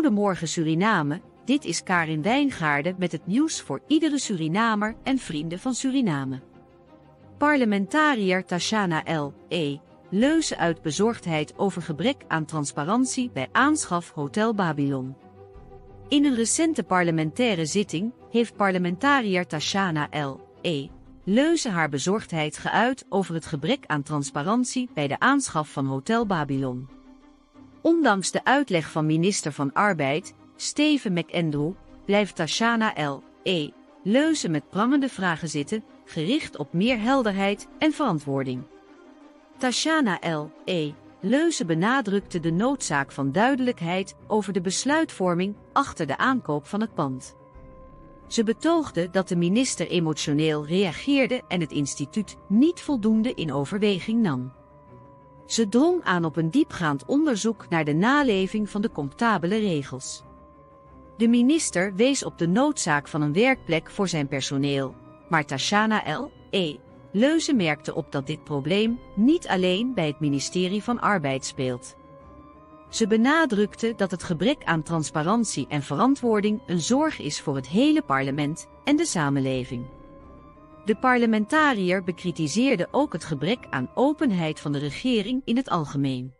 Goedemorgen Suriname, dit is Karin Wijngaarden met het nieuws voor iedere Surinamer en vrienden van Suriname. Parlementariër Tashana L. E. Leuze uit bezorgdheid over gebrek aan transparantie bij aanschaf Hotel Babylon. In een recente parlementaire zitting heeft parlementariër Tashana L. E. Leuze haar bezorgdheid geuit over het gebrek aan transparantie bij de aanschaf van Hotel Babylon. Ondanks de uitleg van minister van Arbeid, Steven McEndrew, blijft Tashana L. E. Leuzen met prangende vragen zitten, gericht op meer helderheid en verantwoording. Tashana L. E. Leuze benadrukte de noodzaak van duidelijkheid over de besluitvorming achter de aankoop van het pand. Ze betoogde dat de minister emotioneel reageerde en het instituut niet voldoende in overweging nam. Ze drong aan op een diepgaand onderzoek naar de naleving van de comptabele regels. De minister wees op de noodzaak van een werkplek voor zijn personeel, maar Tashana L. E. Leuze merkte op dat dit probleem niet alleen bij het ministerie van Arbeid speelt. Ze benadrukte dat het gebrek aan transparantie en verantwoording een zorg is voor het hele parlement en de samenleving. De parlementariër bekritiseerde ook het gebrek aan openheid van de regering in het algemeen.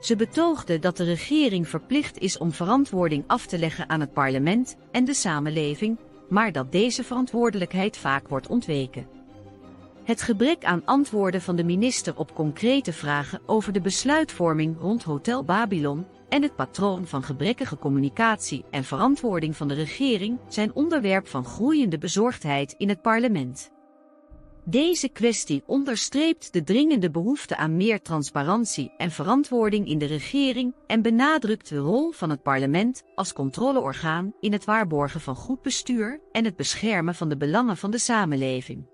Ze betoogde dat de regering verplicht is om verantwoording af te leggen aan het parlement en de samenleving, maar dat deze verantwoordelijkheid vaak wordt ontweken. Het gebrek aan antwoorden van de minister op concrete vragen over de besluitvorming rond Hotel Babylon en het patroon van gebrekkige communicatie en verantwoording van de regering zijn onderwerp van groeiende bezorgdheid in het parlement. Deze kwestie onderstreept de dringende behoefte aan meer transparantie en verantwoording in de regering en benadrukt de rol van het parlement als controleorgaan in het waarborgen van goed bestuur en het beschermen van de belangen van de samenleving.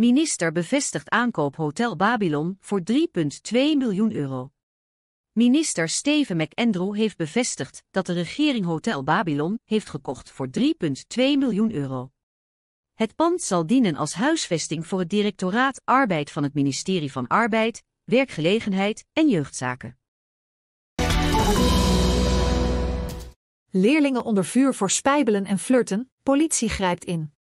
Minister bevestigt aankoop Hotel Babylon voor 3,2 miljoen euro. Minister Steven McAndrew heeft bevestigd dat de regering Hotel Babylon heeft gekocht voor 3,2 miljoen euro. Het pand zal dienen als huisvesting voor het directoraat arbeid van het ministerie van Arbeid, Werkgelegenheid en Jeugdzaken. Leerlingen onder vuur voor spijbelen en flirten, politie grijpt in.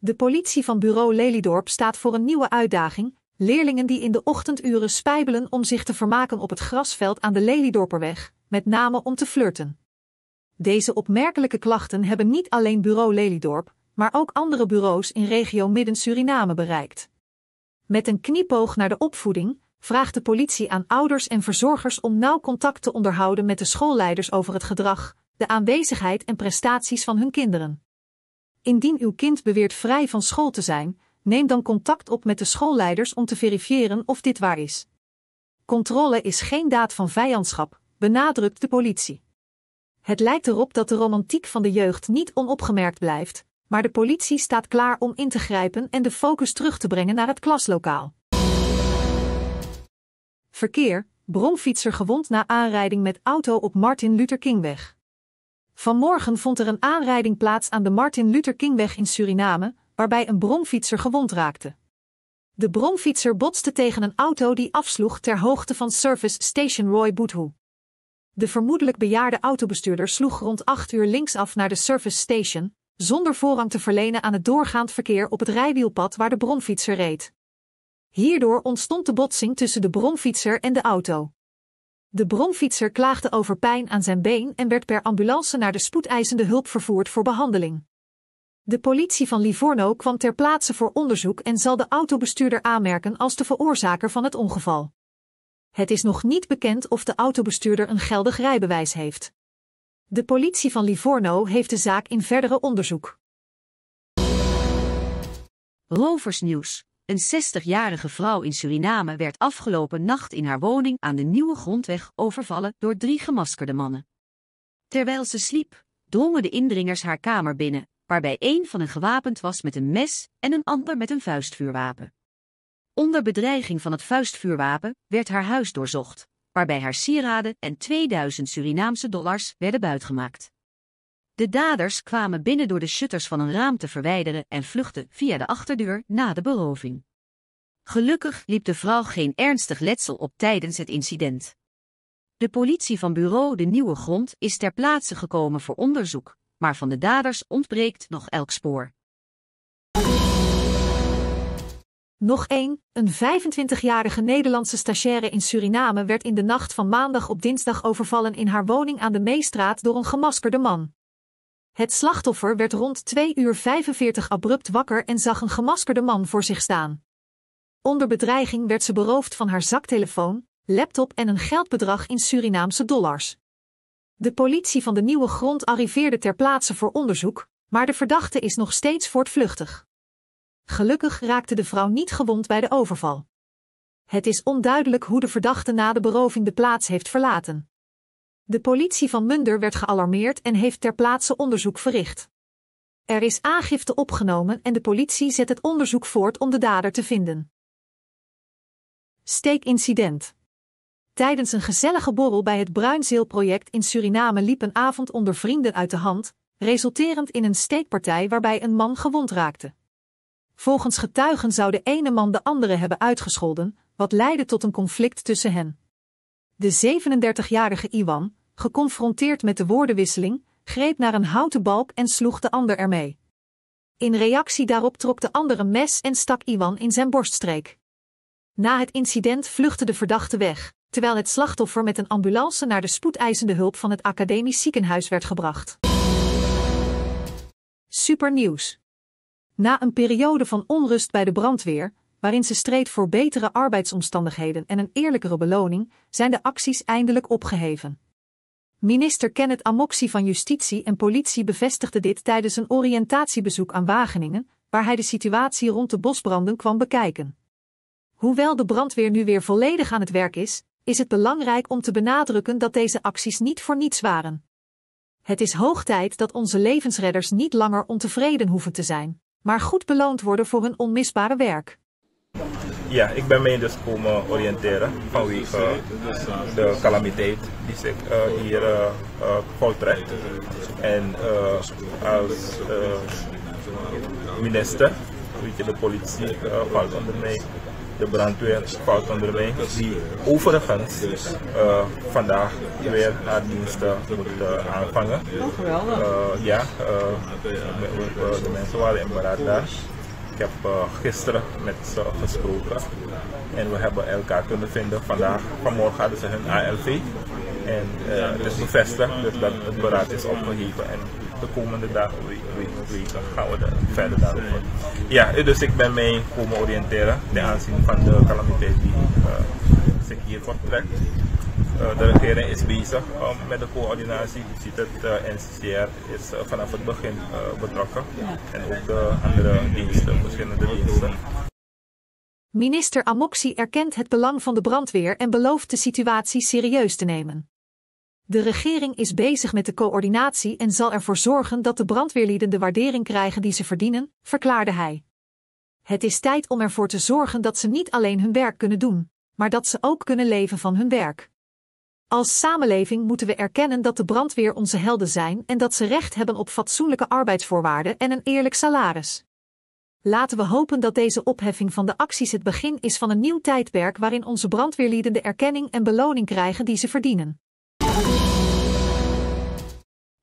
De politie van bureau Lelydorp staat voor een nieuwe uitdaging. Leerlingen die in de ochtenduren spijbelen om zich te vermaken op het grasveld aan de Lelydorperweg, met name om te flirten. Deze opmerkelijke klachten hebben niet alleen bureau Lelydorp, maar ook andere bureaus in regio Midden-Suriname bereikt. Met een kniepoog naar de opvoeding vraagt de politie aan ouders en verzorgers om nauw contact te onderhouden met de schoolleiders over het gedrag, de aanwezigheid en prestaties van hun kinderen. Indien uw kind beweert vrij van school te zijn, neem dan contact op met de schoolleiders om te verifiëren of dit waar is. Controle is geen daad van vijandschap, benadrukt de politie. Het lijkt erop dat de romantiek van de jeugd niet onopgemerkt blijft, maar de politie staat klaar om in te grijpen en de focus terug te brengen naar het klaslokaal. Verkeer, bromfietser gewond na aanrijding met auto op Martin Luther Kingweg. Vanmorgen vond er een aanrijding plaats aan de Martin Luther Kingweg in Suriname, waarbij een bromfietser gewond raakte. De bromfietser botste tegen een auto die afsloeg ter hoogte van Service Station Roy Boethoe. De vermoedelijk bejaarde autobestuurder sloeg rond 8 uur linksaf naar de Service Station, zonder voorrang te verlenen aan het doorgaand verkeer op het rijwielpad waar de bromfietser reed. Hierdoor ontstond de botsing tussen de bromfietser en de auto. De bromfietser klaagde over pijn aan zijn been en werd per ambulance naar de spoedeisende hulp vervoerd voor behandeling. De politie van Livorno kwam ter plaatse voor onderzoek en zal de autobestuurder aanmerken als de veroorzaker van het ongeval. Het is nog niet bekend of de autobestuurder een geldig rijbewijs heeft. De politie van Livorno heeft de zaak in verdere onderzoek. nieuws. Een 60-jarige vrouw in Suriname werd afgelopen nacht in haar woning aan de nieuwe grondweg overvallen door drie gemaskerde mannen. Terwijl ze sliep, drongen de indringers haar kamer binnen, waarbij een van hen gewapend was met een mes en een ander met een vuistvuurwapen. Onder bedreiging van het vuistvuurwapen werd haar huis doorzocht, waarbij haar sieraden en 2000 Surinaamse dollars werden buitgemaakt. De daders kwamen binnen door de shutters van een raam te verwijderen en vluchtten via de achterdeur na de beroving. Gelukkig liep de vrouw geen ernstig letsel op tijdens het incident. De politie van bureau De Nieuwe Grond is ter plaatse gekomen voor onderzoek, maar van de daders ontbreekt nog elk spoor. Nog één, een 25-jarige Nederlandse stagiaire in Suriname werd in de nacht van maandag op dinsdag overvallen in haar woning aan de Meestraat door een gemaskerde man. Het slachtoffer werd rond 2 uur 45 abrupt wakker en zag een gemaskerde man voor zich staan. Onder bedreiging werd ze beroofd van haar zaktelefoon, laptop en een geldbedrag in Surinaamse dollars. De politie van de nieuwe grond arriveerde ter plaatse voor onderzoek, maar de verdachte is nog steeds voortvluchtig. Gelukkig raakte de vrouw niet gewond bij de overval. Het is onduidelijk hoe de verdachte na de beroving de plaats heeft verlaten. De politie van Munder werd gealarmeerd en heeft ter plaatse onderzoek verricht. Er is aangifte opgenomen en de politie zet het onderzoek voort om de dader te vinden. Steekincident. Tijdens een gezellige borrel bij het Bruinzeelproject in Suriname liep een avond onder vrienden uit de hand, resulterend in een steekpartij waarbij een man gewond raakte. Volgens getuigen zou de ene man de andere hebben uitgescholden, wat leidde tot een conflict tussen hen. De 37-jarige Iwan, geconfronteerd met de woordenwisseling, greep naar een houten balk en sloeg de ander ermee. In reactie daarop trok de ander een mes en stak Iwan in zijn borststreek. Na het incident vluchtte de verdachte weg, terwijl het slachtoffer met een ambulance naar de spoedeisende hulp van het academisch ziekenhuis werd gebracht. Supernieuws. Na een periode van onrust bij de brandweer, waarin ze streed voor betere arbeidsomstandigheden en een eerlijkere beloning, zijn de acties eindelijk opgeheven. Minister Kenneth Amoxie van Justitie en Politie bevestigde dit tijdens een oriëntatiebezoek aan Wageningen, waar hij de situatie rond de bosbranden kwam bekijken. Hoewel de brandweer nu weer volledig aan het werk is, is het belangrijk om te benadrukken dat deze acties niet voor niets waren. Het is hoog tijd dat onze levensredders niet langer ontevreden hoeven te zijn, maar goed beloond worden voor hun onmisbare werk. Ja, ik ben mij dus komen eh, oriënteren vanwege eh, de calamiteit die zich eh, hier voltrekt. En als minister, weet je, de politie valt onder mij de brandweer valt onder mij, die overigens vandaag weer haar diensten moet aanvangen. Uh, ja, de mensen waren in beraad daar. Ik heb eh, gisteren met ze eh, gesproken en we hebben elkaar kunnen vinden vandaag. Vanmorgen hadden ze hun ALV en uh, dus dus dat het beraad is opgeheven. En de komende dagen, weken gaan we er verder daarover. Ja, dus ik ben mee komen oriënteren ten aanzien van de calamiteit die eh, zich hier voorttrekt. Eh, de regering is bezig met de coördinatie. Je ziet het, eh, NCCR is eh, vanaf het begin betrokken. En ook de andere diensten, verschillende diensten. Minister Amoxi erkent het belang van de brandweer en belooft de situatie serieus te nemen. De regering is bezig met de coördinatie en zal ervoor zorgen dat de brandweerlieden de waardering krijgen die ze verdienen, verklaarde hij. Het is tijd om ervoor te zorgen dat ze niet alleen hun werk kunnen doen, maar dat ze ook kunnen leven van hun werk. Als samenleving moeten we erkennen dat de brandweer onze helden zijn en dat ze recht hebben op fatsoenlijke arbeidsvoorwaarden en een eerlijk salaris. Laten we hopen dat deze opheffing van de acties het begin is van een nieuw tijdperk waarin onze brandweerlieden de erkenning en beloning krijgen die ze verdienen.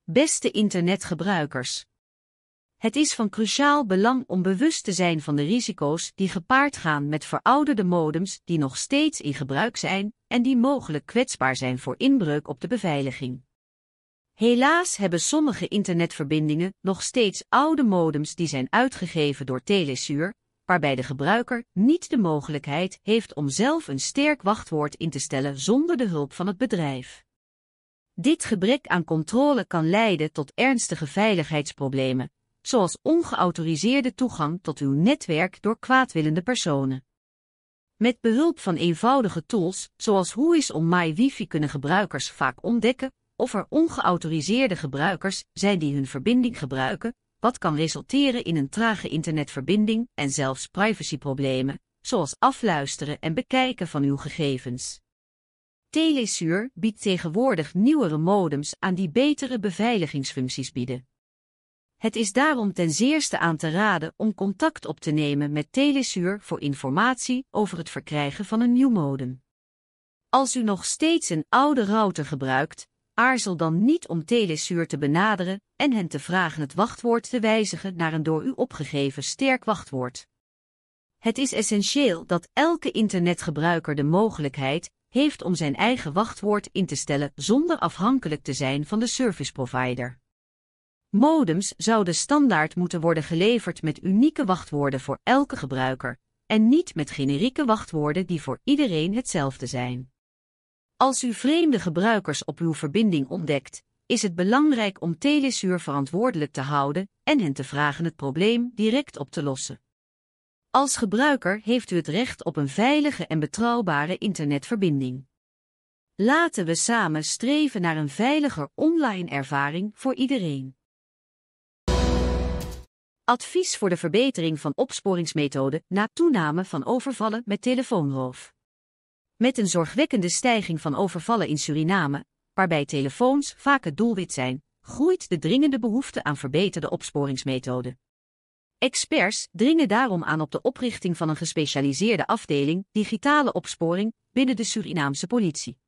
Beste internetgebruikers, het is van cruciaal belang om bewust te zijn van de risico's die gepaard gaan met verouderde modems die nog steeds in gebruik zijn en die mogelijk kwetsbaar zijn voor inbreuk op de beveiliging. Helaas hebben sommige internetverbindingen nog steeds oude modems die zijn uitgegeven door Telesuur, waarbij de gebruiker niet de mogelijkheid heeft om zelf een sterk wachtwoord in te stellen zonder de hulp van het bedrijf. Dit gebrek aan controle kan leiden tot ernstige veiligheidsproblemen, zoals ongeautoriseerde toegang tot uw netwerk door kwaadwillende personen. Met behulp van eenvoudige tools, zoals is om My Wifi kunnen gebruikers vaak ontdekken of er ongeautoriseerde gebruikers zijn die hun verbinding gebruiken, wat kan resulteren in een trage internetverbinding en zelfs privacyproblemen, zoals afluisteren en bekijken van uw gegevens. Telesuur biedt tegenwoordig nieuwere modems aan die betere beveiligingsfuncties bieden. Het is daarom ten zeerste aan te raden om contact op te nemen met Telesuur voor informatie over het verkrijgen van een nieuw modem. Als u nog steeds een oude router gebruikt, aarzel dan niet om Telesuur te benaderen en hen te vragen het wachtwoord te wijzigen naar een door u opgegeven sterk wachtwoord. Het is essentieel dat elke internetgebruiker de mogelijkheid heeft om zijn eigen wachtwoord in te stellen zonder afhankelijk te zijn van de serviceprovider. Modems zouden standaard moeten worden geleverd met unieke wachtwoorden voor elke gebruiker en niet met generieke wachtwoorden die voor iedereen hetzelfde zijn. Als u vreemde gebruikers op uw verbinding ontdekt, is het belangrijk om Telesuur verantwoordelijk te houden en hen te vragen het probleem direct op te lossen. Als gebruiker heeft u het recht op een veilige en betrouwbare internetverbinding. Laten we samen streven naar een veiliger online ervaring voor iedereen. Advies voor de verbetering van opsporingsmethoden na toename van overvallen met telefoonroof. Met een zorgwekkende stijging van overvallen in Suriname, waarbij telefoons vaak het doelwit zijn, groeit de dringende behoefte aan verbeterde opsporingsmethoden. Experts dringen daarom aan op de oprichting van een gespecialiseerde afdeling digitale opsporing binnen de Surinaamse politie.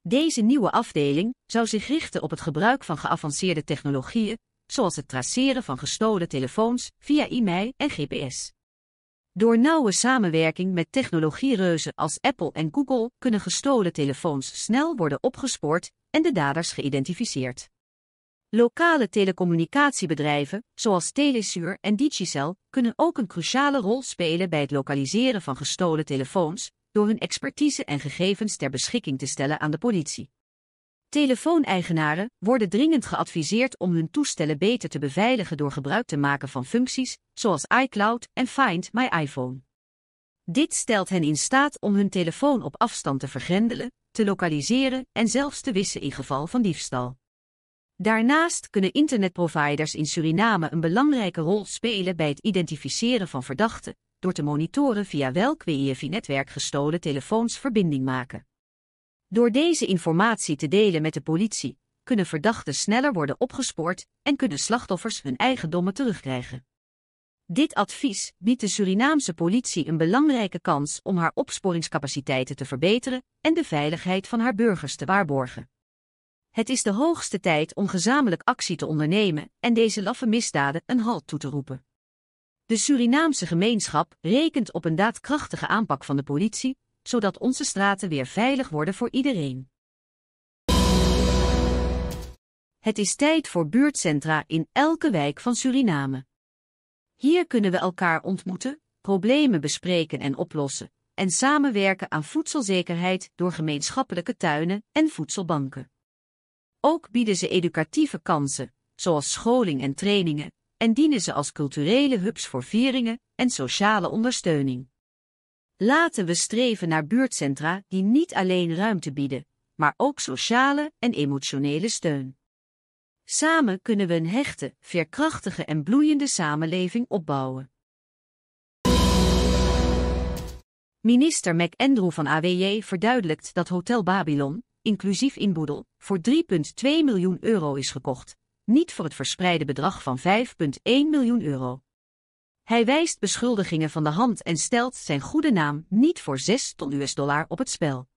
Deze nieuwe afdeling zou zich richten op het gebruik van geavanceerde technologieën zoals het traceren van gestolen telefoons via e-mail en GPS. Door nauwe samenwerking met technologiereuzen als Apple en Google kunnen gestolen telefoons snel worden opgespoord en de daders geïdentificeerd. Lokale telecommunicatiebedrijven, zoals Telesuur en Digicel, kunnen ook een cruciale rol spelen bij het lokaliseren van gestolen telefoons, door hun expertise en gegevens ter beschikking te stellen aan de politie. Telefooneigenaren worden dringend geadviseerd om hun toestellen beter te beveiligen door gebruik te maken van functies zoals iCloud en Find My iPhone. Dit stelt hen in staat om hun telefoon op afstand te vergrendelen, te lokaliseren en zelfs te wissen in geval van diefstal. Daarnaast kunnen internetproviders in Suriname een belangrijke rol spelen bij het identificeren van verdachten, door te monitoren via welk WIFI-netwerk gestolen telefoons verbinding maken. Door deze informatie te delen met de politie, kunnen verdachten sneller worden opgespoord en kunnen slachtoffers hun eigendommen terugkrijgen. Dit advies biedt de Surinaamse politie een belangrijke kans om haar opsporingscapaciteiten te verbeteren en de veiligheid van haar burgers te waarborgen. Het is de hoogste tijd om gezamenlijk actie te ondernemen en deze laffe misdaden een halt toe te roepen. De Surinaamse gemeenschap rekent op een daadkrachtige aanpak van de politie zodat onze straten weer veilig worden voor iedereen. Het is tijd voor buurtcentra in elke wijk van Suriname. Hier kunnen we elkaar ontmoeten, problemen bespreken en oplossen, en samenwerken aan voedselzekerheid door gemeenschappelijke tuinen en voedselbanken. Ook bieden ze educatieve kansen, zoals scholing en trainingen, en dienen ze als culturele hubs voor vieringen en sociale ondersteuning. Laten we streven naar buurtcentra die niet alleen ruimte bieden, maar ook sociale en emotionele steun. Samen kunnen we een hechte, veerkrachtige en bloeiende samenleving opbouwen. Minister McAndrew van AWJ verduidelijkt dat Hotel Babylon, inclusief inboedel, voor 3,2 miljoen euro is gekocht, niet voor het verspreide bedrag van 5,1 miljoen euro. Hij wijst beschuldigingen van de hand en stelt zijn goede naam niet voor 6 ton US-dollar op het spel.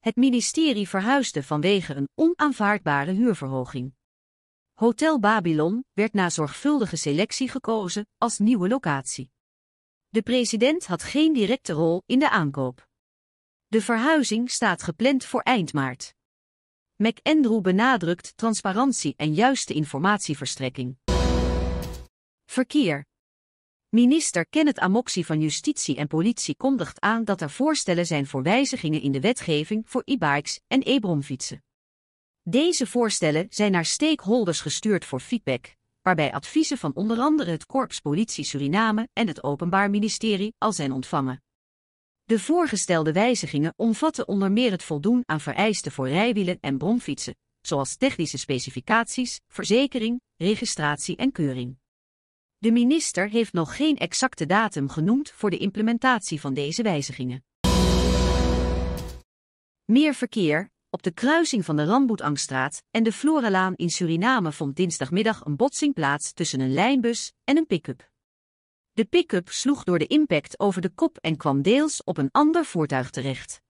Het ministerie verhuisde vanwege een onaanvaardbare huurverhoging. Hotel Babylon werd na zorgvuldige selectie gekozen als nieuwe locatie. De president had geen directe rol in de aankoop. De verhuizing staat gepland voor eind maart. McAndrew benadrukt transparantie en juiste informatieverstrekking. Verkeer Minister Kenneth Amoxie van Justitie en Politie kondigt aan dat er voorstellen zijn voor wijzigingen in de wetgeving voor e-bikes en e-bromfietsen. Deze voorstellen zijn naar stakeholders gestuurd voor feedback, waarbij adviezen van onder andere het Korps Politie Suriname en het Openbaar Ministerie al zijn ontvangen. De voorgestelde wijzigingen omvatten onder meer het voldoen aan vereisten voor rijwielen en bromfietsen, zoals technische specificaties, verzekering, registratie en keuring. De minister heeft nog geen exacte datum genoemd voor de implementatie van deze wijzigingen. Meer verkeer. Op de kruising van de Ramboetangstraat en de Florelaan in Suriname vond dinsdagmiddag een botsing plaats tussen een lijnbus en een pick-up. De pick-up sloeg door de impact over de kop en kwam deels op een ander voertuig terecht.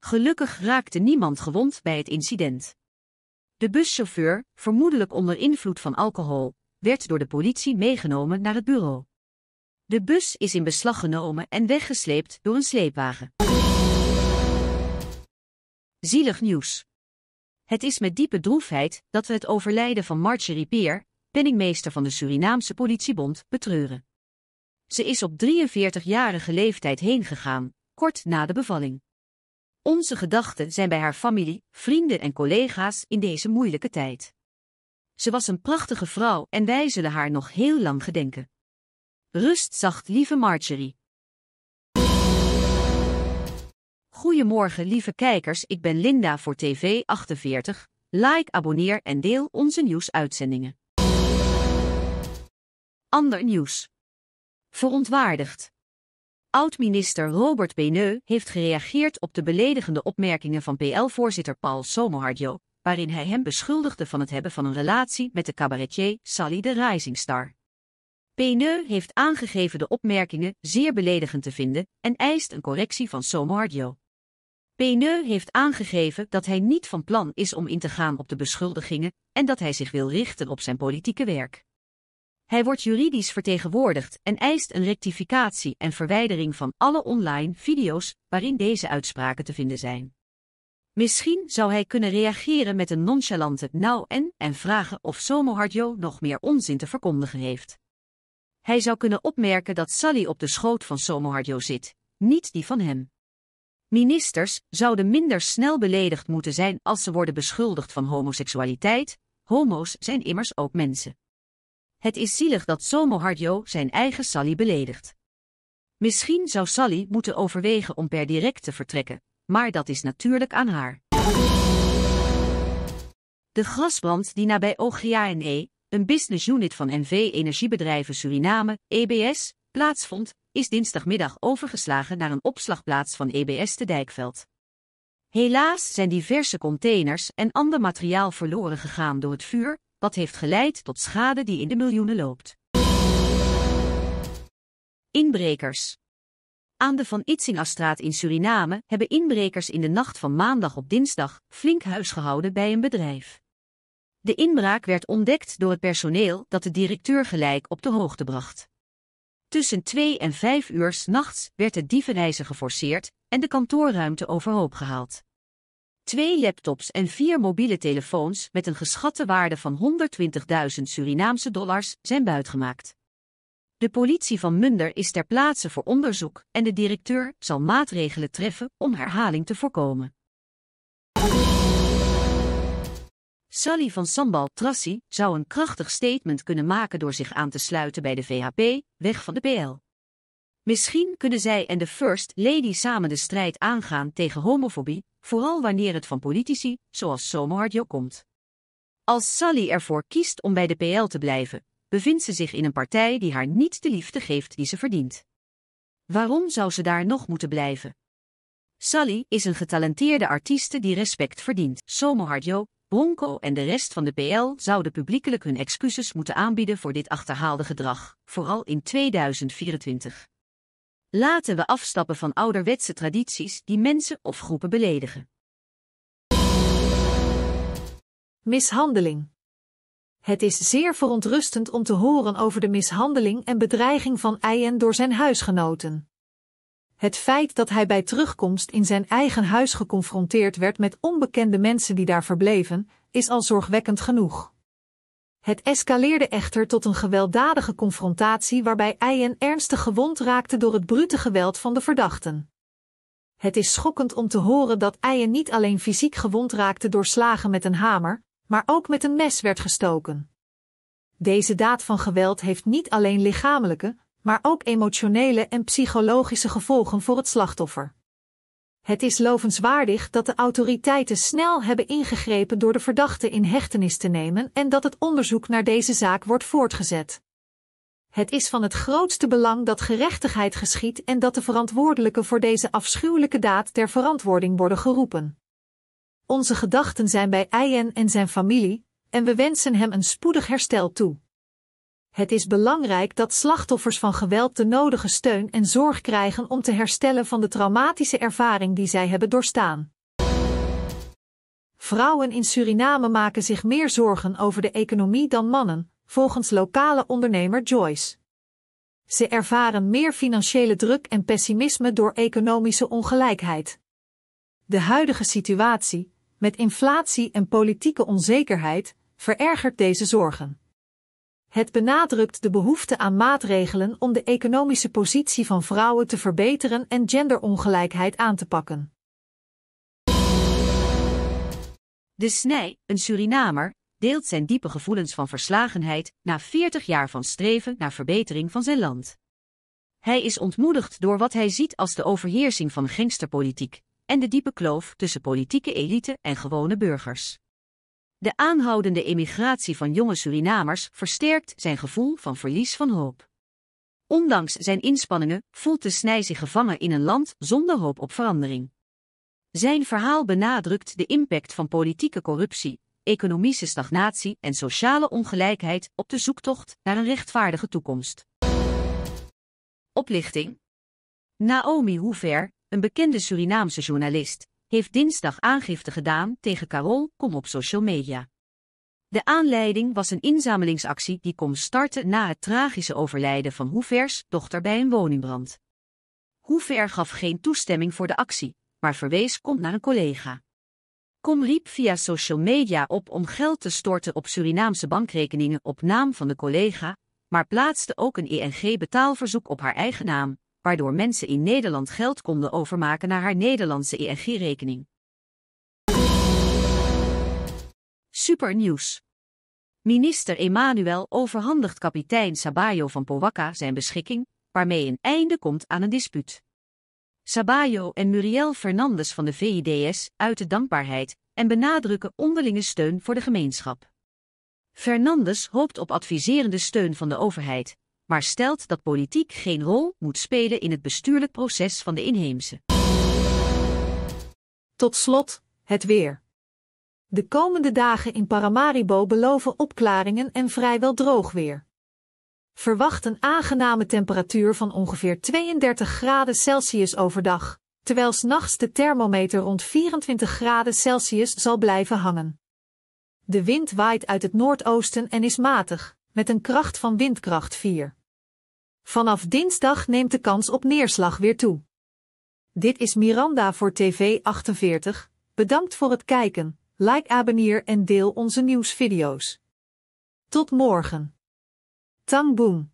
Gelukkig raakte niemand gewond bij het incident. De buschauffeur, vermoedelijk onder invloed van alcohol, werd door de politie meegenomen naar het bureau. De bus is in beslag genomen en weggesleept door een sleepwagen. Zielig nieuws. Het is met diepe droefheid dat we het overlijden van Marjorie Peer, penningmeester van de Surinaamse politiebond, betreuren. Ze is op 43-jarige leeftijd heengegaan, kort na de bevalling. Onze gedachten zijn bij haar familie, vrienden en collega's in deze moeilijke tijd. Ze was een prachtige vrouw en wij zullen haar nog heel lang gedenken. Rust zacht, lieve Marjorie. Goedemorgen, lieve kijkers. Ik ben Linda voor TV48. Like, abonneer en deel onze nieuwsuitzendingen. Ander nieuws. Verontwaardigd. Oud-minister Robert Beneu heeft gereageerd op de beledigende opmerkingen van PL-voorzitter Paul Somohardjo, waarin hij hem beschuldigde van het hebben van een relatie met de cabaretier Sally de Rising Star. Peneu heeft aangegeven de opmerkingen zeer beledigend te vinden en eist een correctie van Somardio. Peneu heeft aangegeven dat hij niet van plan is om in te gaan op de beschuldigingen en dat hij zich wil richten op zijn politieke werk. Hij wordt juridisch vertegenwoordigd en eist een rectificatie en verwijdering van alle online video's waarin deze uitspraken te vinden zijn. Misschien zou hij kunnen reageren met een nonchalante nou en en vragen of Somo nog meer onzin te verkondigen heeft. Hij zou kunnen opmerken dat Sally op de schoot van Somo zit, niet die van hem. Ministers zouden minder snel beledigd moeten zijn als ze worden beschuldigd van homoseksualiteit. Homo's zijn immers ook mensen. Het is zielig dat Somo zijn eigen Sally beledigt. Misschien zou Sally moeten overwegen om per direct te vertrekken, maar dat is natuurlijk aan haar. De gasbrand die nabij OGANE, een business unit van NV Energiebedrijven Suriname, EBS, plaatsvond, is dinsdagmiddag overgeslagen naar een opslagplaats van EBS te Dijkveld. Helaas zijn diverse containers en ander materiaal verloren gegaan door het vuur, wat heeft geleid tot schade die in de miljoenen loopt. Inbrekers aan de Van Itsingastraat in Suriname hebben inbrekers in de nacht van maandag op dinsdag flink huisgehouden bij een bedrijf. De inbraak werd ontdekt door het personeel dat de directeur gelijk op de hoogte bracht. Tussen twee en vijf uur s nachts werd het dievenreizen geforceerd en de kantoorruimte overhoop gehaald. Twee laptops en vier mobiele telefoons met een geschatte waarde van 120.000 Surinaamse dollars zijn buitgemaakt. De politie van Munder is ter plaatse voor onderzoek en de directeur zal maatregelen treffen om herhaling te voorkomen. Sally van Sambal Trassi zou een krachtig statement kunnen maken door zich aan te sluiten bij de VHP, weg van de PL. Misschien kunnen zij en de First Lady samen de strijd aangaan tegen homofobie, vooral wanneer het van politici, zoals Somohardjo komt. Als Sally ervoor kiest om bij de PL te blijven, bevindt ze zich in een partij die haar niet de liefde geeft die ze verdient. Waarom zou ze daar nog moeten blijven? Sally is een getalenteerde artieste die respect verdient. Somo Bronco en de rest van de PL zouden publiekelijk hun excuses moeten aanbieden voor dit achterhaalde gedrag, vooral in 2024. Laten we afstappen van ouderwetse tradities die mensen of groepen beledigen. Mishandeling het is zeer verontrustend om te horen over de mishandeling en bedreiging van Eyen door zijn huisgenoten. Het feit dat hij bij terugkomst in zijn eigen huis geconfronteerd werd met onbekende mensen die daar verbleven, is al zorgwekkend genoeg. Het escaleerde echter tot een gewelddadige confrontatie waarbij Eyen ernstig gewond raakte door het brute geweld van de verdachten. Het is schokkend om te horen dat Eyen niet alleen fysiek gewond raakte door slagen met een hamer, maar ook met een mes werd gestoken. Deze daad van geweld heeft niet alleen lichamelijke, maar ook emotionele en psychologische gevolgen voor het slachtoffer. Het is lovenswaardig dat de autoriteiten snel hebben ingegrepen door de verdachte in hechtenis te nemen en dat het onderzoek naar deze zaak wordt voortgezet. Het is van het grootste belang dat gerechtigheid geschiet en dat de verantwoordelijken voor deze afschuwelijke daad ter verantwoording worden geroepen. Onze gedachten zijn bij Ian en zijn familie, en we wensen hem een spoedig herstel toe. Het is belangrijk dat slachtoffers van geweld de nodige steun en zorg krijgen om te herstellen van de traumatische ervaring die zij hebben doorstaan. Vrouwen in Suriname maken zich meer zorgen over de economie dan mannen, volgens lokale ondernemer Joyce. Ze ervaren meer financiële druk en pessimisme door economische ongelijkheid. De huidige situatie, met inflatie en politieke onzekerheid, verergert deze zorgen. Het benadrukt de behoefte aan maatregelen om de economische positie van vrouwen te verbeteren en genderongelijkheid aan te pakken. De Snij, een Surinamer, deelt zijn diepe gevoelens van verslagenheid na 40 jaar van streven naar verbetering van zijn land. Hij is ontmoedigd door wat hij ziet als de overheersing van gangsterpolitiek, en de diepe kloof tussen politieke elite en gewone burgers. De aanhoudende emigratie van jonge Surinamers versterkt zijn gevoel van verlies van hoop. Ondanks zijn inspanningen voelt de Snij zich gevangen in een land zonder hoop op verandering. Zijn verhaal benadrukt de impact van politieke corruptie, economische stagnatie en sociale ongelijkheid op de zoektocht naar een rechtvaardige toekomst. Oplichting Naomi Hoever een bekende Surinaamse journalist, heeft dinsdag aangifte gedaan tegen Carol Kom op social media. De aanleiding was een inzamelingsactie die kon starten na het tragische overlijden van Hoevers dochter bij een woningbrand. Hoever gaf geen toestemming voor de actie, maar verwees Kom naar een collega. Kom riep via social media op om geld te storten op Surinaamse bankrekeningen op naam van de collega, maar plaatste ook een ING-betaalverzoek e op haar eigen naam, waardoor mensen in Nederland geld konden overmaken naar haar Nederlandse ING-rekening. E Supernieuws. Minister Emanuel overhandigt kapitein Sabayo van Powaka zijn beschikking, waarmee een einde komt aan een dispuut. Sabayo en Muriel Fernandes van de VIDS uiten dankbaarheid en benadrukken onderlinge steun voor de gemeenschap. Fernandes hoopt op adviserende steun van de overheid, maar stelt dat politiek geen rol moet spelen in het bestuurlijk proces van de inheemse. Tot slot, het weer. De komende dagen in Paramaribo beloven opklaringen en vrijwel droog weer. Verwacht een aangename temperatuur van ongeveer 32 graden Celsius overdag, terwijl s'nachts de thermometer rond 24 graden Celsius zal blijven hangen. De wind waait uit het noordoosten en is matig, met een kracht van windkracht 4. Vanaf dinsdag neemt de kans op neerslag weer toe. Dit is Miranda voor TV 48. Bedankt voor het kijken, like, abonneer en deel onze nieuwsvideo's. Tot morgen. Tang boom.